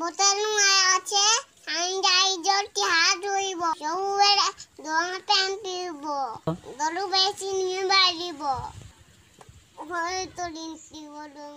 বোতল আছে স্যানিটাইজারটি হাত ধুইব সবুজের রঙা প্যান্ট পিব দলু বেশি নিয়ে বাড়িব হয়তো দিন দিব